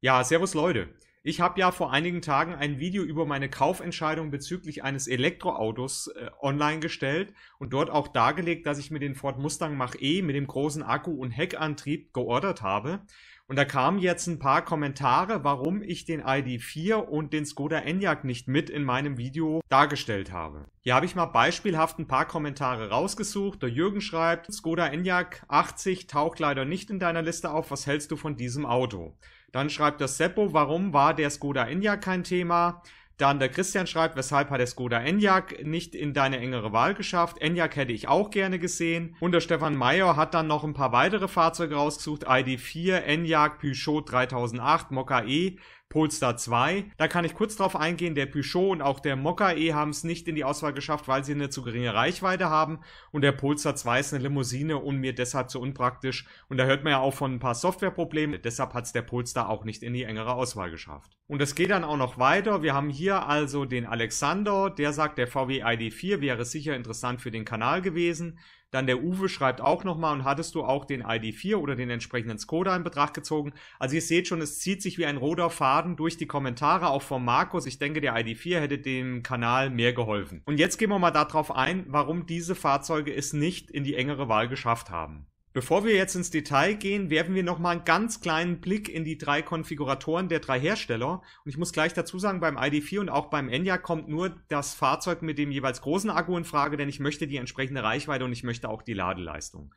Ja, servus Leute. Ich habe ja vor einigen Tagen ein Video über meine Kaufentscheidung bezüglich eines Elektroautos äh, online gestellt und dort auch dargelegt, dass ich mir den Ford Mustang Mach-E mit dem großen Akku und Heckantrieb geordert habe. Und da kamen jetzt ein paar Kommentare, warum ich den ID4 und den Skoda Enyaq nicht mit in meinem Video dargestellt habe. Hier habe ich mal beispielhaft ein paar Kommentare rausgesucht. Der Jürgen schreibt, Skoda Enyaq 80 taucht leider nicht in deiner Liste auf, was hältst du von diesem Auto? Dann schreibt der Seppo, warum war der Skoda Enyaq kein Thema? Dann der Christian schreibt, weshalb hat der Skoda Enyaq nicht in deine engere Wahl geschafft? Enyaq hätte ich auch gerne gesehen. Und der Stefan Mayer hat dann noch ein paar weitere Fahrzeuge rausgesucht. ID4, Enyaq, Peugeot 3008, Mokka E. Polestar 2. Da kann ich kurz drauf eingehen, der Peugeot und auch der Mokka-E haben es nicht in die Auswahl geschafft, weil sie eine zu geringe Reichweite haben und der Polestar 2 ist eine Limousine und mir deshalb zu unpraktisch und da hört man ja auch von ein paar Softwareproblemen, deshalb hat es der Polestar auch nicht in die engere Auswahl geschafft. Und es geht dann auch noch weiter, wir haben hier also den Alexander, der sagt, der VW ID4 wäre sicher interessant für den Kanal gewesen. Dann der Uwe schreibt auch nochmal und hattest du auch den ID4 oder den entsprechenden Skoda in Betracht gezogen? Also ihr seht schon, es zieht sich wie ein roter Faden durch die Kommentare, auch von Markus. Ich denke, der ID4 hätte dem Kanal mehr geholfen. Und jetzt gehen wir mal darauf ein, warum diese Fahrzeuge es nicht in die engere Wahl geschafft haben. Bevor wir jetzt ins Detail gehen, werfen wir nochmal einen ganz kleinen Blick in die drei Konfiguratoren der drei Hersteller. Und ich muss gleich dazu sagen, beim ID4 und auch beim Enya kommt nur das Fahrzeug mit dem jeweils großen Akku in Frage, denn ich möchte die entsprechende Reichweite und ich möchte auch die Ladeleistung.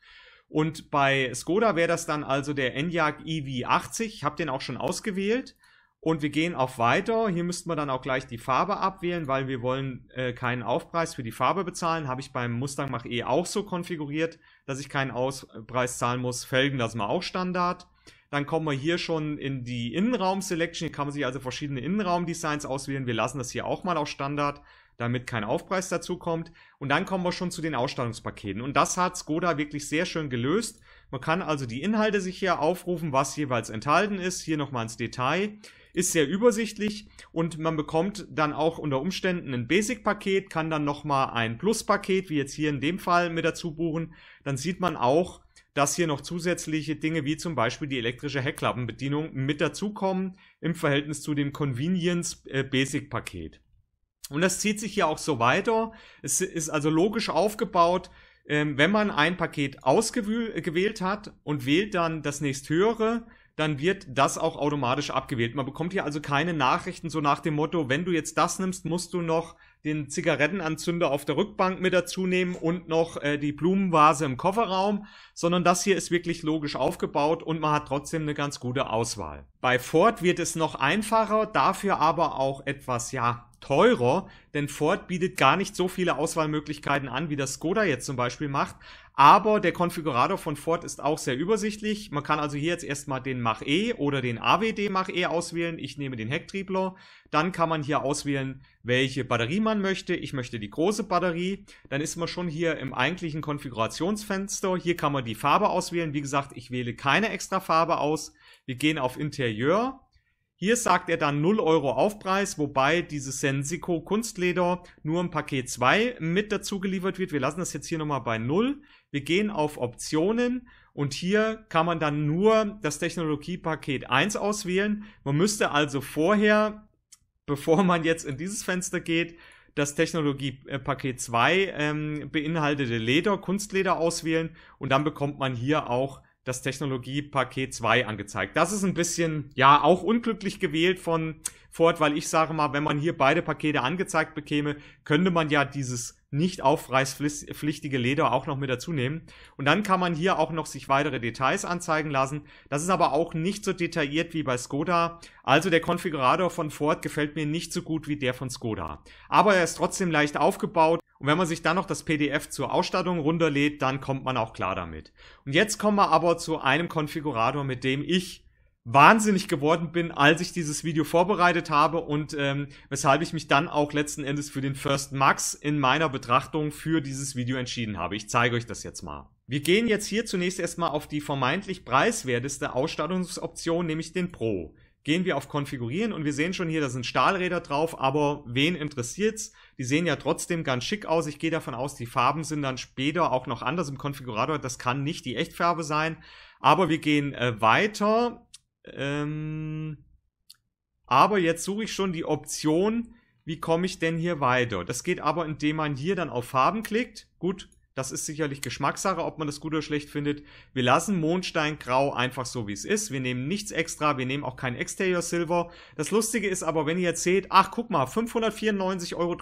Und bei Skoda wäre das dann also der Enyaq EV80. Ich habe den auch schon ausgewählt. Und wir gehen auf Weiter. Hier müssten wir dann auch gleich die Farbe abwählen, weil wir wollen äh, keinen Aufpreis für die Farbe bezahlen. Habe ich beim Mustang Mach E auch so konfiguriert, dass ich keinen Auspreis zahlen muss. Felgen lassen wir auch Standard. Dann kommen wir hier schon in die Innenraum-Selection. Hier kann man sich also verschiedene Innenraum-Designs auswählen. Wir lassen das hier auch mal auf Standard, damit kein Aufpreis dazu kommt. Und dann kommen wir schon zu den Ausstattungspaketen. Und das hat Skoda wirklich sehr schön gelöst. Man kann also die Inhalte sich hier aufrufen, was jeweils enthalten ist. Hier nochmal ins Detail ist sehr übersichtlich und man bekommt dann auch unter Umständen ein Basic-Paket, kann dann nochmal ein Plus-Paket, wie jetzt hier in dem Fall, mit dazu buchen. Dann sieht man auch, dass hier noch zusätzliche Dinge wie zum Beispiel die elektrische Heckklappenbedienung mit dazukommen im Verhältnis zu dem Convenience äh, Basic Paket. Und das zieht sich hier auch so weiter. Es ist also logisch aufgebaut, ähm, wenn man ein Paket ausgewählt hat und wählt dann das nächsthöhere, dann wird das auch automatisch abgewählt. Man bekommt hier also keine Nachrichten so nach dem Motto, wenn du jetzt das nimmst, musst du noch den Zigarettenanzünder auf der Rückbank mit dazu nehmen und noch äh, die Blumenvase im Kofferraum, sondern das hier ist wirklich logisch aufgebaut und man hat trotzdem eine ganz gute Auswahl. Bei Ford wird es noch einfacher, dafür aber auch etwas, ja, teurer, denn Ford bietet gar nicht so viele Auswahlmöglichkeiten an, wie das Skoda jetzt zum Beispiel macht. Aber der Konfigurator von Ford ist auch sehr übersichtlich. Man kann also hier jetzt erstmal den Mach E oder den AWD Mach E auswählen. Ich nehme den Hecktriebler. Dann kann man hier auswählen, welche Batterie man möchte. Ich möchte die große Batterie. Dann ist man schon hier im eigentlichen Konfigurationsfenster. Hier kann man die Farbe auswählen. Wie gesagt, ich wähle keine extra Farbe aus. Wir gehen auf Interieur. Hier sagt er dann 0 Euro Aufpreis, wobei dieses Sensico Kunstleder nur im Paket 2 mit dazu geliefert wird. Wir lassen das jetzt hier nochmal bei 0. Wir gehen auf Optionen und hier kann man dann nur das Technologiepaket 1 auswählen. Man müsste also vorher, bevor man jetzt in dieses Fenster geht, das Technologiepaket 2 ähm, beinhaltete Leder, Kunstleder auswählen und dann bekommt man hier auch das Technologiepaket 2 angezeigt. Das ist ein bisschen, ja, auch unglücklich gewählt von Ford, weil ich sage mal, wenn man hier beide Pakete angezeigt bekäme, könnte man ja dieses nicht aufreißpflichtige Leder auch noch mit dazu nehmen. Und dann kann man hier auch noch sich weitere Details anzeigen lassen. Das ist aber auch nicht so detailliert wie bei Skoda. Also der Konfigurator von Ford gefällt mir nicht so gut wie der von Skoda. Aber er ist trotzdem leicht aufgebaut. Und wenn man sich dann noch das PDF zur Ausstattung runterlädt, dann kommt man auch klar damit. Und jetzt kommen wir aber zu einem Konfigurator, mit dem ich wahnsinnig geworden bin, als ich dieses Video vorbereitet habe und ähm, weshalb ich mich dann auch letzten Endes für den First Max in meiner Betrachtung für dieses Video entschieden habe. Ich zeige euch das jetzt mal. Wir gehen jetzt hier zunächst erstmal auf die vermeintlich preiswerteste Ausstattungsoption, nämlich den Pro. Gehen wir auf Konfigurieren und wir sehen schon hier, da sind Stahlräder drauf, aber wen interessiert's? Die sehen ja trotzdem ganz schick aus. Ich gehe davon aus, die Farben sind dann später auch noch anders im Konfigurator. Das kann nicht die Echtfarbe sein. Aber wir gehen äh, weiter ähm, aber jetzt suche ich schon die Option, wie komme ich denn hier weiter? Das geht aber, indem man hier dann auf Farben klickt. Gut, das ist sicherlich Geschmackssache, ob man das gut oder schlecht findet. Wir lassen Mondstein grau einfach so, wie es ist. Wir nehmen nichts extra, wir nehmen auch kein Exterior Silver. Das Lustige ist aber, wenn ihr jetzt seht, ach guck mal, 594,63 Euro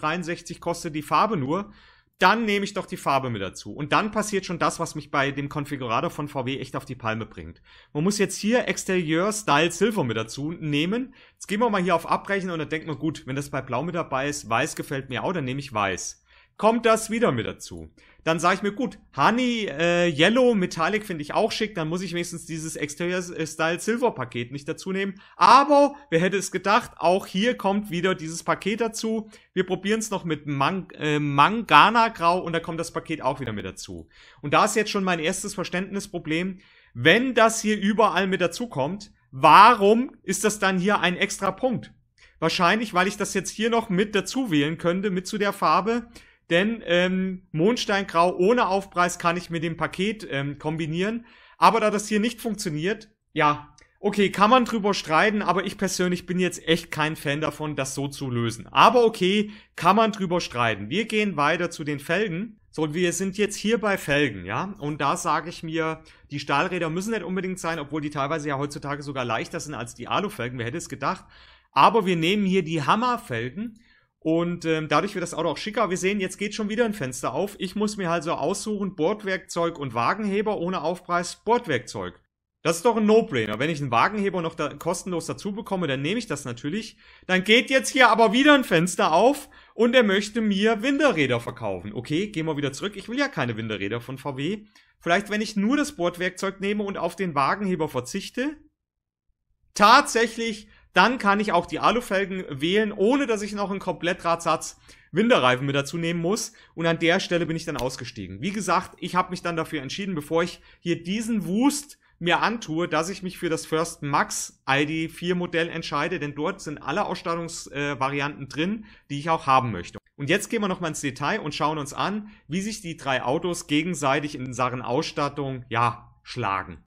kostet die Farbe nur, dann nehme ich doch die Farbe mit dazu. Und dann passiert schon das, was mich bei dem Konfigurator von VW echt auf die Palme bringt. Man muss jetzt hier Exterieur Style Silver mit dazu nehmen. Jetzt gehen wir mal hier auf Abbrechen und dann denkt man, gut, wenn das bei Blau mit dabei ist, Weiß gefällt mir auch, dann nehme ich Weiß kommt das wieder mit dazu. Dann sage ich mir, gut, Honey, äh, Yellow, Metallic finde ich auch schick, dann muss ich wenigstens dieses Exterior-Style äh, Silver-Paket nicht dazu nehmen. Aber, wer hätte es gedacht, auch hier kommt wieder dieses Paket dazu. Wir probieren es noch mit Mang äh, Mangana-Grau und da kommt das Paket auch wieder mit dazu. Und da ist jetzt schon mein erstes Verständnisproblem. Wenn das hier überall mit dazu kommt, warum ist das dann hier ein extra Punkt? Wahrscheinlich, weil ich das jetzt hier noch mit dazu wählen könnte, mit zu der Farbe denn ähm, Mondsteingrau ohne Aufpreis kann ich mit dem Paket ähm, kombinieren. Aber da das hier nicht funktioniert, ja, okay, kann man drüber streiten, aber ich persönlich bin jetzt echt kein Fan davon, das so zu lösen. Aber okay, kann man drüber streiten. Wir gehen weiter zu den Felgen. So, wir sind jetzt hier bei Felgen, ja. Und da sage ich mir, die Stahlräder müssen nicht unbedingt sein, obwohl die teilweise ja heutzutage sogar leichter sind als die Alufelgen. Wer hätte es gedacht? Aber wir nehmen hier die Hammerfelgen und ähm, dadurch wird das Auto auch schicker. Wir sehen, jetzt geht schon wieder ein Fenster auf. Ich muss mir also aussuchen, Bordwerkzeug und Wagenheber ohne Aufpreis, Bordwerkzeug. Das ist doch ein No-Brainer. Wenn ich einen Wagenheber noch da kostenlos dazu bekomme, dann nehme ich das natürlich. Dann geht jetzt hier aber wieder ein Fenster auf und er möchte mir Winderräder verkaufen. Okay, gehen wir wieder zurück. Ich will ja keine Winderräder von VW. Vielleicht, wenn ich nur das Bordwerkzeug nehme und auf den Wagenheber verzichte. Tatsächlich dann kann ich auch die Alufelgen wählen, ohne dass ich noch einen Komplettradsatz Winterreifen mit dazu nehmen muss. Und an der Stelle bin ich dann ausgestiegen. Wie gesagt, ich habe mich dann dafür entschieden, bevor ich hier diesen Wust mir antue, dass ich mich für das First Max ID4 Modell entscheide, denn dort sind alle Ausstattungsvarianten äh, drin, die ich auch haben möchte. Und jetzt gehen wir nochmal ins Detail und schauen uns an, wie sich die drei Autos gegenseitig in Sachen Ausstattung, ja, schlagen.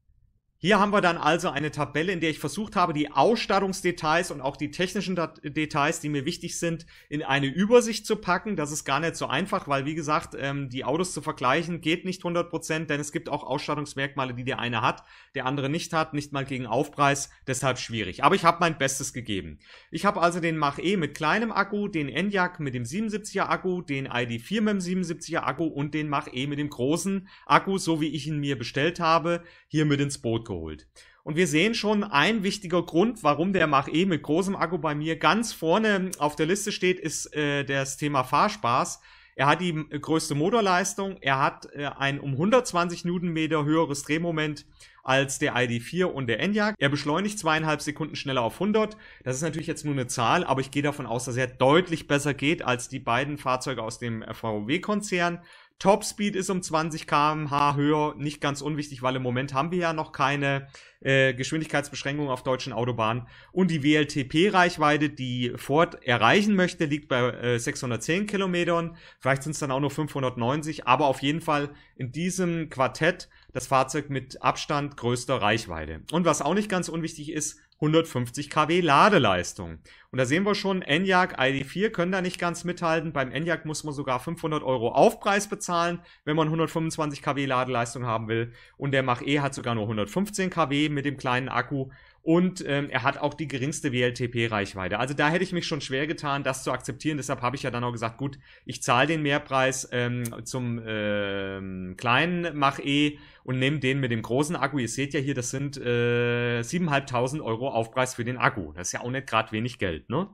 Hier haben wir dann also eine Tabelle, in der ich versucht habe, die Ausstattungsdetails und auch die technischen Dat Details, die mir wichtig sind, in eine Übersicht zu packen. Das ist gar nicht so einfach, weil wie gesagt, ähm, die Autos zu vergleichen geht nicht 100%, Prozent, denn es gibt auch Ausstattungsmerkmale, die der eine hat, der andere nicht hat, nicht mal gegen Aufpreis, deshalb schwierig. Aber ich habe mein Bestes gegeben. Ich habe also den Mach-E mit kleinem Akku, den Enyaq mit dem 77er Akku, den ID4 mit dem 77er Akku und den Mach-E mit dem großen Akku, so wie ich ihn mir bestellt habe, hier mit ins Boot geholt rausgeholt. Und wir sehen schon ein wichtiger Grund, warum der Mach E mit großem Akku bei mir ganz vorne auf der Liste steht, ist äh, das Thema Fahrspaß. Er hat die äh, größte Motorleistung, er hat äh, ein um 120 Newtonmeter höheres Drehmoment als der ID4 und der Enyaq. Er beschleunigt zweieinhalb Sekunden schneller auf 100. Das ist natürlich jetzt nur eine Zahl, aber ich gehe davon aus, dass er deutlich besser geht als die beiden Fahrzeuge aus dem VW-Konzern. Top Speed ist um 20 km/h höher, nicht ganz unwichtig, weil im Moment haben wir ja noch keine äh, Geschwindigkeitsbeschränkung auf deutschen Autobahnen. Und die WLTP-Reichweite, die Ford erreichen möchte, liegt bei äh, 610 Kilometern. Vielleicht sind es dann auch nur 590, aber auf jeden Fall in diesem Quartett das Fahrzeug mit Abstand größter Reichweite. Und was auch nicht ganz unwichtig ist, 150 kW Ladeleistung. Und da sehen wir schon, Enyaq ID4 können da nicht ganz mithalten. Beim Enyaq muss man sogar 500 Euro Aufpreis bezahlen, wenn man 125 kW Ladeleistung haben will. Und der Mach E hat sogar nur 115 kW mit dem kleinen Akku und ähm, er hat auch die geringste WLTP-Reichweite. Also da hätte ich mich schon schwer getan, das zu akzeptieren. Deshalb habe ich ja dann auch gesagt, gut, ich zahle den Mehrpreis ähm, zum ähm, kleinen Mach E und nehme den mit dem großen Akku. Ihr seht ja hier, das sind äh, 7.500 Euro Aufpreis für den Akku. Das ist ja auch nicht gerade wenig Geld, ne?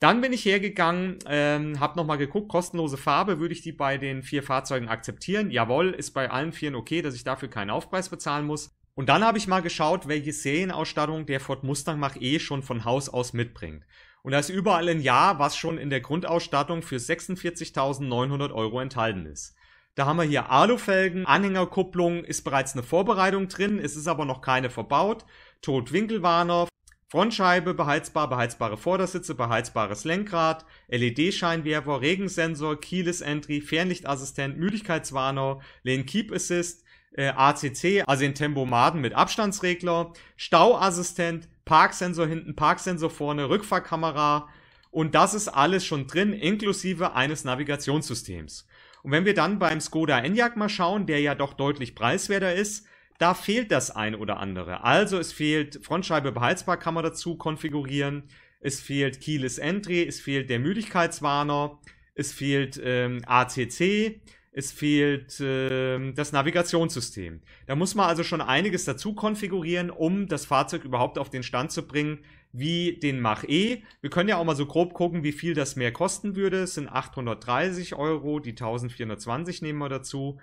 Dann bin ich hergegangen, ähm, habe nochmal geguckt, kostenlose Farbe, würde ich die bei den vier Fahrzeugen akzeptieren? Jawohl, ist bei allen vieren okay, dass ich dafür keinen Aufpreis bezahlen muss. Und dann habe ich mal geschaut, welche Serienausstattung der Ford Mustang Mach E schon von Haus aus mitbringt. Und da ist überall ein Jahr, was schon in der Grundausstattung für 46.900 Euro enthalten ist. Da haben wir hier Alufelgen, Anhängerkupplung, ist bereits eine Vorbereitung drin, es ist aber noch keine verbaut, Totwinkelwarner, Frontscheibe, beheizbar, beheizbare Vordersitze, beheizbares Lenkrad, LED-Scheinwerfer, Regensensor, Keyless Entry, Fernlichtassistent, Müdigkeitswarner, Lane Keep Assist, äh, ACC, also den Tempomaden mit Abstandsregler, Stauassistent, Parksensor hinten, Parksensor vorne, Rückfahrkamera und das ist alles schon drin, inklusive eines Navigationssystems. Und wenn wir dann beim Skoda Enyaq mal schauen, der ja doch deutlich preiswerter ist, da fehlt das ein oder andere. Also es fehlt Frontscheibe beheizbar kann man dazu konfigurieren, es fehlt Keyless Entry, es fehlt der Müdigkeitswarner, es fehlt ähm, ACC, es fehlt äh, das Navigationssystem. Da muss man also schon einiges dazu konfigurieren, um das Fahrzeug überhaupt auf den Stand zu bringen, wie den Mach E. Wir können ja auch mal so grob gucken, wie viel das mehr kosten würde. Es sind 830 Euro, die 1420 nehmen wir dazu.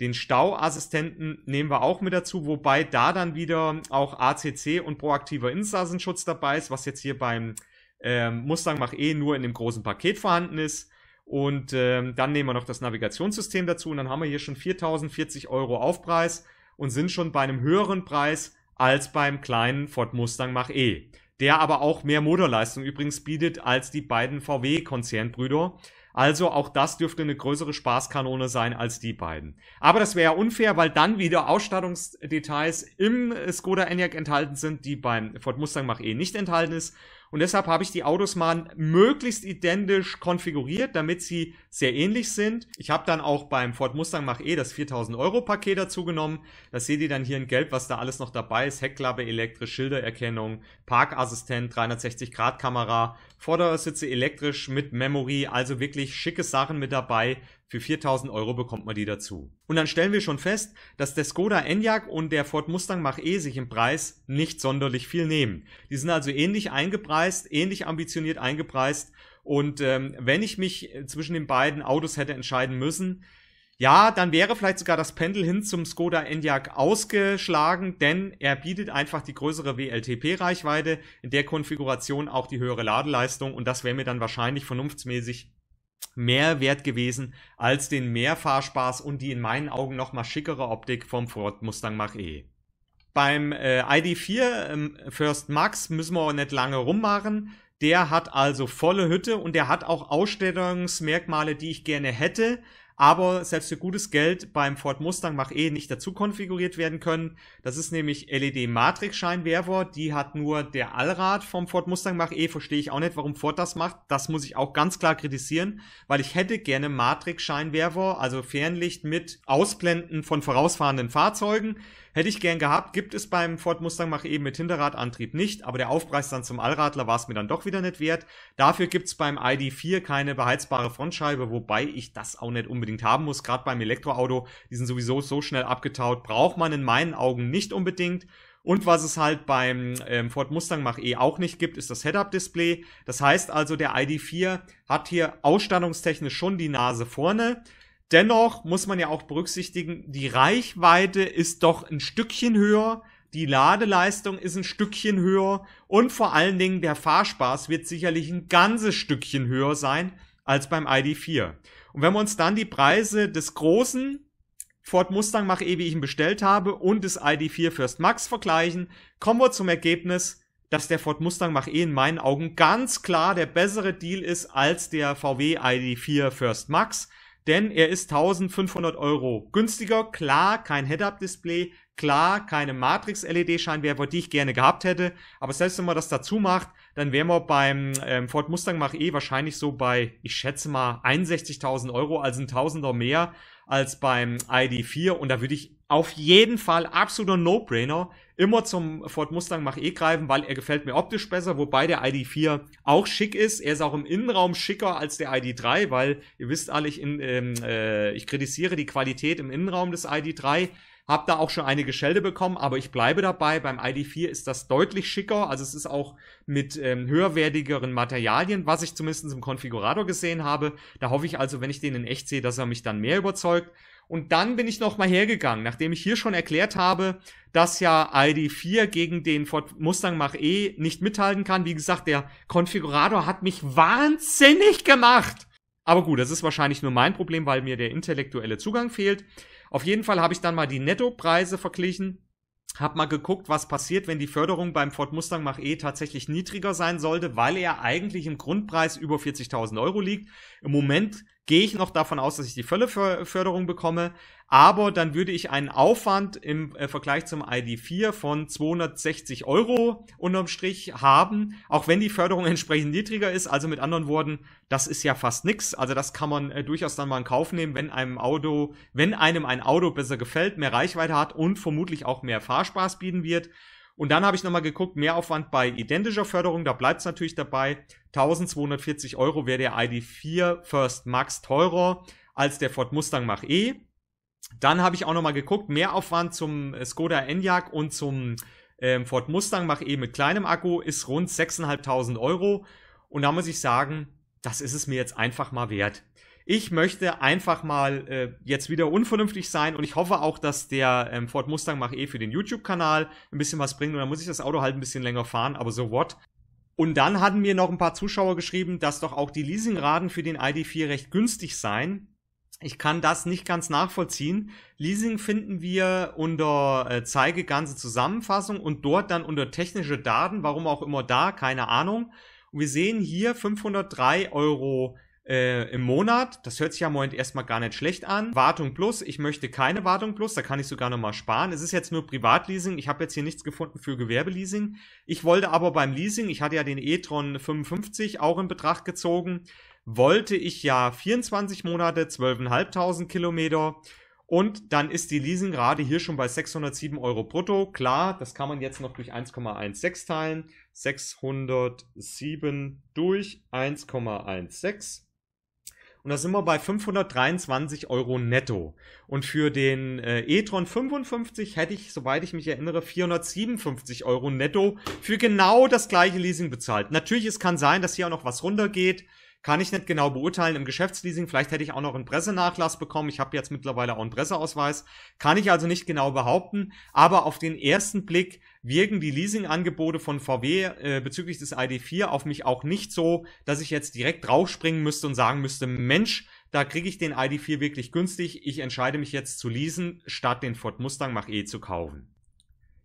Den Stauassistenten nehmen wir auch mit dazu, wobei da dann wieder auch ACC und proaktiver Insassenschutz dabei ist, was jetzt hier beim ähm, Mustang Mach E nur in dem großen Paket vorhanden ist. Und ähm, dann nehmen wir noch das Navigationssystem dazu und dann haben wir hier schon 4040 Euro Aufpreis und sind schon bei einem höheren Preis als beim kleinen Ford Mustang Mach E, der aber auch mehr Motorleistung übrigens bietet als die beiden VW-Konzernbrüder. Also auch das dürfte eine größere Spaßkanone sein als die beiden. Aber das wäre ja unfair, weil dann wieder Ausstattungsdetails im Skoda Enyaq enthalten sind, die beim Ford Mustang Mach-E nicht enthalten ist. Und deshalb habe ich die Autos mal möglichst identisch konfiguriert, damit sie sehr ähnlich sind. Ich habe dann auch beim Ford Mustang Mach-E das 4000 Euro Paket dazu genommen. Das seht ihr dann hier in Gelb, was da alles noch dabei ist. Heckklappe, elektrisch, Schildererkennung, Parkassistent, 360-Grad-Kamera, Vordersitze elektrisch mit Memory, also wirklich schicke Sachen mit dabei. Für 4000 Euro bekommt man die dazu. Und dann stellen wir schon fest, dass der Skoda Enyaq und der Ford Mustang Mach-E sich im Preis nicht sonderlich viel nehmen. Die sind also ähnlich eingepreist, ähnlich ambitioniert eingepreist. Und ähm, wenn ich mich zwischen den beiden Autos hätte entscheiden müssen, ja, dann wäre vielleicht sogar das Pendel hin zum Skoda Enyaq ausgeschlagen, denn er bietet einfach die größere WLTP-Reichweite, in der Konfiguration auch die höhere Ladeleistung und das wäre mir dann wahrscheinlich vernunftsmäßig mehr wert gewesen als den Mehrfahrspaß und die in meinen Augen nochmal schickere Optik vom Ford Mustang Mach-E. Beim äh, ID4 ähm, First Max müssen wir auch nicht lange rummachen. Der hat also volle Hütte und der hat auch Ausstellungsmerkmale, die ich gerne hätte aber selbst für gutes Geld beim Ford Mustang Mach E nicht dazu konfiguriert werden können. Das ist nämlich LED-Matrix-Scheinwerfer, die hat nur der Allrad vom Ford Mustang Mach E, verstehe ich auch nicht, warum Ford das macht. Das muss ich auch ganz klar kritisieren, weil ich hätte gerne Matrix-Scheinwerfer, also Fernlicht mit Ausblenden von vorausfahrenden Fahrzeugen. Hätte ich gern gehabt, gibt es beim Ford Mustang Mach E mit Hinterradantrieb nicht, aber der Aufpreis dann zum Allradler war es mir dann doch wieder nicht wert. Dafür gibt es beim ID4 keine beheizbare Frontscheibe, wobei ich das auch nicht unbedingt unbedingt haben muss. Gerade beim Elektroauto, die sind sowieso so schnell abgetaut, braucht man in meinen Augen nicht unbedingt. Und was es halt beim ähm, Ford Mustang Mach-E auch nicht gibt, ist das Head-Up-Display. Das heißt also, der ID4 hat hier ausstattungstechnisch schon die Nase vorne. Dennoch muss man ja auch berücksichtigen, die Reichweite ist doch ein Stückchen höher, die Ladeleistung ist ein Stückchen höher und vor allen Dingen der Fahrspaß wird sicherlich ein ganzes Stückchen höher sein als beim ID4. Und wenn wir uns dann die Preise des großen Ford Mustang Mach-E, wie ich ihn bestellt habe, und des ID4 First Max vergleichen, kommen wir zum Ergebnis, dass der Ford Mustang Mach-E in meinen Augen ganz klar der bessere Deal ist als der VW ID4 First Max, denn er ist 1500 Euro günstiger, klar kein Head-Up-Display, klar keine Matrix-LED-Scheinwerfer, die ich gerne gehabt hätte, aber selbst wenn man das dazu macht, dann wären wir beim ähm, Ford Mustang Mach-E wahrscheinlich so bei, ich schätze mal, 61.000 Euro, also ein Tausender mehr als beim ID4. Und da würde ich auf jeden Fall absoluter No-Brainer immer zum Ford Mustang Mach-E greifen, weil er gefällt mir optisch besser, wobei der ID4 auch schick ist. Er ist auch im Innenraum schicker als der ID3, weil ihr wisst alle, ich, in, ähm, äh, ich kritisiere die Qualität im Innenraum des ID3. Hab da auch schon einige Schelde bekommen, aber ich bleibe dabei. Beim ID4 ist das deutlich schicker. Also es ist auch mit ähm, höherwertigeren Materialien, was ich zumindest im Konfigurator gesehen habe. Da hoffe ich also, wenn ich den in echt sehe, dass er mich dann mehr überzeugt. Und dann bin ich nochmal hergegangen, nachdem ich hier schon erklärt habe, dass ja ID4 gegen den Ford Mustang Mach-E nicht mithalten kann. Wie gesagt, der Konfigurator hat mich wahnsinnig gemacht. Aber gut, das ist wahrscheinlich nur mein Problem, weil mir der intellektuelle Zugang fehlt. Auf jeden Fall habe ich dann mal die Nettopreise verglichen hab mal geguckt, was passiert, wenn die Förderung beim Ford Mustang Mach E tatsächlich niedriger sein sollte, weil er eigentlich im Grundpreis über 40.000 Euro liegt. Im Moment gehe ich noch davon aus, dass ich die volle Förderung bekomme, aber dann würde ich einen Aufwand im äh, Vergleich zum ID4 von 260 Euro unterm Strich haben, auch wenn die Förderung entsprechend niedriger ist. Also mit anderen Worten, das ist ja fast nix. Also das kann man äh, durchaus dann mal in Kauf nehmen, wenn einem Auto, wenn einem ein Auto besser gefällt, mehr Reichweite hat und vermutlich auch mehr Fahrspaß bieten wird und dann habe ich nochmal geguckt, Mehraufwand bei identischer Förderung, da bleibt es natürlich dabei. 1240 Euro wäre der ID4 First Max teurer als der Ford Mustang Mach E. Dann habe ich auch nochmal geguckt, Mehraufwand zum äh, Skoda Enyaq und zum ähm, Ford Mustang Mach E mit kleinem Akku ist rund 6.500 Euro. Und da muss ich sagen, das ist es mir jetzt einfach mal wert ich möchte einfach mal äh, jetzt wieder unvernünftig sein und ich hoffe auch, dass der ähm, Ford Mustang Mach E für den YouTube-Kanal ein bisschen was bringt und dann muss ich das Auto halt ein bisschen länger fahren, aber so what. Und dann hatten mir noch ein paar Zuschauer geschrieben, dass doch auch die Leasingraten für den ID4 recht günstig seien. Ich kann das nicht ganz nachvollziehen. Leasing finden wir unter äh, Zeige ganze Zusammenfassung und dort dann unter technische Daten, warum auch immer da, keine Ahnung. Und wir sehen hier 503 Euro äh, im Monat. Das hört sich ja im Moment erstmal gar nicht schlecht an. Wartung plus, ich möchte keine Wartung plus, da kann ich sogar nochmal sparen. Es ist jetzt nur Privatleasing, ich habe jetzt hier nichts gefunden für Gewerbeleasing. Ich wollte aber beim Leasing, ich hatte ja den e-tron 55 auch in Betracht gezogen, wollte ich ja 24 Monate, 12.500 Kilometer und dann ist die Leasingrate hier schon bei 607 Euro brutto. Klar, das kann man jetzt noch durch 1,16 teilen. 607 durch 1,16 und da sind wir bei 523 Euro netto. Und für den äh, e-tron 55 hätte ich, soweit ich mich erinnere, 457 Euro netto für genau das gleiche Leasing bezahlt. Natürlich, es kann sein, dass hier auch noch was runtergeht. Kann ich nicht genau beurteilen im Geschäftsleasing. Vielleicht hätte ich auch noch einen Pressenachlass bekommen. Ich habe jetzt mittlerweile auch einen Presseausweis. Kann ich also nicht genau behaupten. Aber auf den ersten Blick wirken die Leasingangebote von VW äh, bezüglich des ID4 auf mich auch nicht so, dass ich jetzt direkt draufspringen müsste und sagen müsste, Mensch, da kriege ich den ID4 wirklich günstig. Ich entscheide mich jetzt zu leasen, statt den Ford Mustang Mach-E zu kaufen.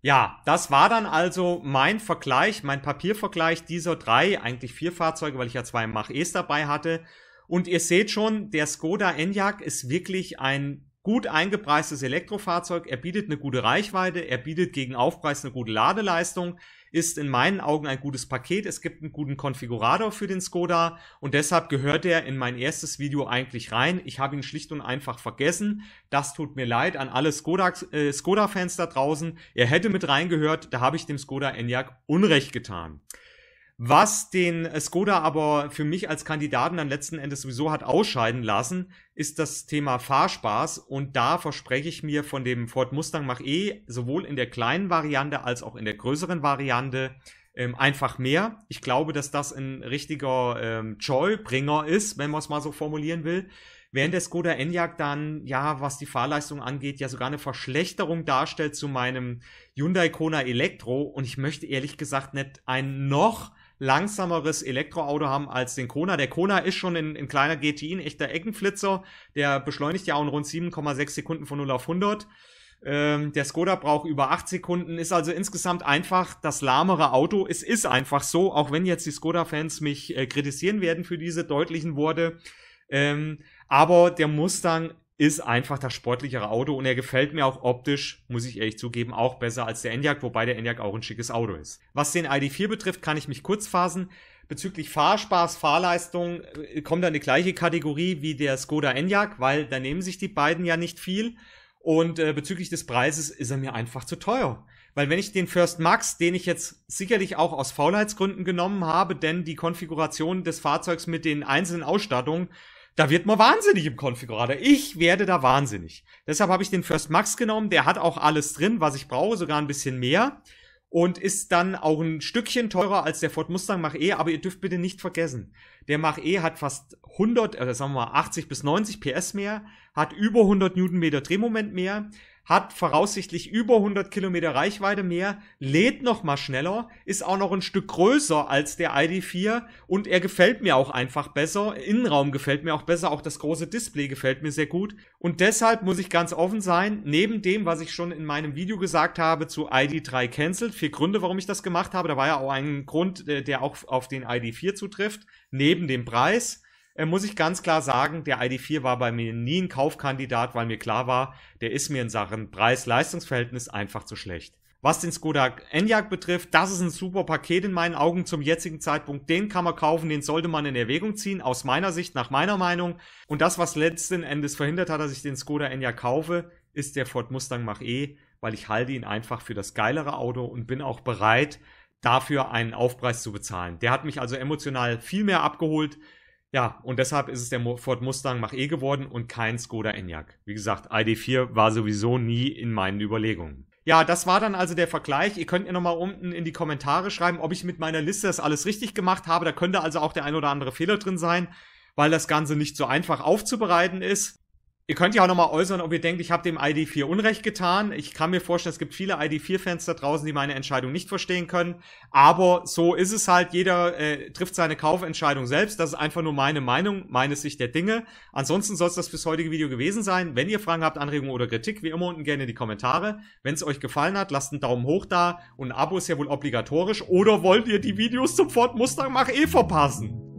Ja, das war dann also mein Vergleich, mein Papiervergleich dieser drei, eigentlich vier Fahrzeuge, weil ich ja zwei Mach E's dabei hatte. Und ihr seht schon, der Skoda Enyaq ist wirklich ein gut eingepreistes Elektrofahrzeug. Er bietet eine gute Reichweite, er bietet gegen Aufpreis eine gute Ladeleistung, ist in meinen Augen ein gutes Paket. Es gibt einen guten Konfigurator für den Skoda und deshalb gehört er in mein erstes Video eigentlich rein. Ich habe ihn schlicht und einfach vergessen. Das tut mir leid an alle äh, Skoda-Fans äh, Skoda da draußen. Er hätte mit reingehört, da habe ich dem Skoda Enyaq Unrecht getan. Was den äh, Skoda aber für mich als Kandidaten dann letzten Endes sowieso hat ausscheiden lassen, ist das Thema Fahrspaß. Und da verspreche ich mir von dem Ford Mustang Mach-E sowohl in der kleinen Variante als auch in der größeren Variante ähm, einfach mehr. Ich glaube, dass das ein richtiger ähm, Joybringer ist, wenn man es mal so formulieren will. Während der Skoda Enyaq dann, ja, was die Fahrleistung angeht, ja sogar eine Verschlechterung darstellt zu meinem Hyundai Kona Elektro. Und ich möchte ehrlich gesagt nicht ein noch langsameres Elektroauto haben als den Kona. Der Kona ist schon ein, in kleiner GTI ein echter Eckenflitzer. Der beschleunigt ja auch in rund 7,6 Sekunden von 0 auf 100. Ähm, der Skoda braucht über 8 Sekunden, ist also insgesamt einfach das lahmere Auto. Es ist einfach so, auch wenn jetzt die Skoda-Fans mich äh, kritisieren werden für diese deutlichen Worte. Ähm, aber der Mustang ist einfach das sportlichere Auto und er gefällt mir auch optisch, muss ich ehrlich zugeben, auch besser als der Enyaq, wobei der Enyaq auch ein schickes Auto ist. Was den ID4 betrifft, kann ich mich kurz fassen. Bezüglich Fahrspaß, Fahrleistung äh, kommt da eine gleiche Kategorie wie der Skoda Enyaq, weil da nehmen sich die beiden ja nicht viel. Und äh, bezüglich des Preises ist er mir einfach zu teuer. Weil wenn ich den First Max, den ich jetzt sicherlich auch aus Faulheitsgründen genommen habe, denn die Konfiguration des Fahrzeugs mit den einzelnen Ausstattungen da wird man wahnsinnig im Konfigurator. Ich werde da wahnsinnig. Deshalb habe ich den First Max genommen. Der hat auch alles drin, was ich brauche, sogar ein bisschen mehr. Und ist dann auch ein Stückchen teurer als der Ford Mustang Mach E. Aber ihr dürft bitte nicht vergessen, der Mach E hat fast 100, äh, sagen wir mal 80 bis 90 PS mehr, hat über 100 Newtonmeter Drehmoment mehr, hat voraussichtlich über 100 Kilometer Reichweite mehr, lädt noch mal schneller, ist auch noch ein Stück größer als der ID4 und er gefällt mir auch einfach besser. Innenraum gefällt mir auch besser, auch das große Display gefällt mir sehr gut und deshalb muss ich ganz offen sein, neben dem, was ich schon in meinem Video gesagt habe zu ID3 Cancelled, vier Gründe, warum ich das gemacht habe, da war ja auch ein Grund, äh, der auch auf den ID4 zutrifft, neben dem Preis äh, muss ich ganz klar sagen, der ID4 war bei mir nie ein Kaufkandidat, weil mir klar war, der ist mir in Sachen Preis-Leistungsverhältnis einfach zu schlecht. Was den Skoda Enyaq betrifft, das ist ein super Paket in meinen Augen zum jetzigen Zeitpunkt. Den kann man kaufen, den sollte man in Erwägung ziehen, aus meiner Sicht, nach meiner Meinung. Und das, was letzten Endes verhindert hat, dass ich den Skoda Enyaq kaufe, ist der Ford Mustang Mach-E, weil ich halte ihn einfach für das geilere Auto und bin auch bereit, dafür einen Aufpreis zu bezahlen. Der hat mich also emotional viel mehr abgeholt ja, und deshalb ist es der Ford Mustang Mach-E geworden und kein Skoda Enyaq. Wie gesagt, ID4 war sowieso nie in meinen Überlegungen. Ja, das war dann also der Vergleich. Ihr könnt mir nochmal unten in die Kommentare schreiben, ob ich mit meiner Liste das alles richtig gemacht habe. Da könnte also auch der ein oder andere Fehler drin sein, weil das Ganze nicht so einfach aufzubereiten ist. Ihr könnt ja auch nochmal äußern, ob ihr denkt, ich habe dem ID4 Unrecht getan. Ich kann mir vorstellen, es gibt viele ID4-Fans da draußen, die meine Entscheidung nicht verstehen können. Aber so ist es halt. Jeder äh, trifft seine Kaufentscheidung selbst. Das ist einfach nur meine Meinung, meine Sicht der Dinge. Ansonsten soll es das fürs heutige Video gewesen sein. Wenn ihr Fragen habt, Anregungen oder Kritik, wie immer unten gerne in die Kommentare. Wenn es euch gefallen hat, lasst einen Daumen hoch da. Und ein Abo ist ja wohl obligatorisch. Oder wollt ihr die Videos zum Ford Mustang Mach eh verpassen?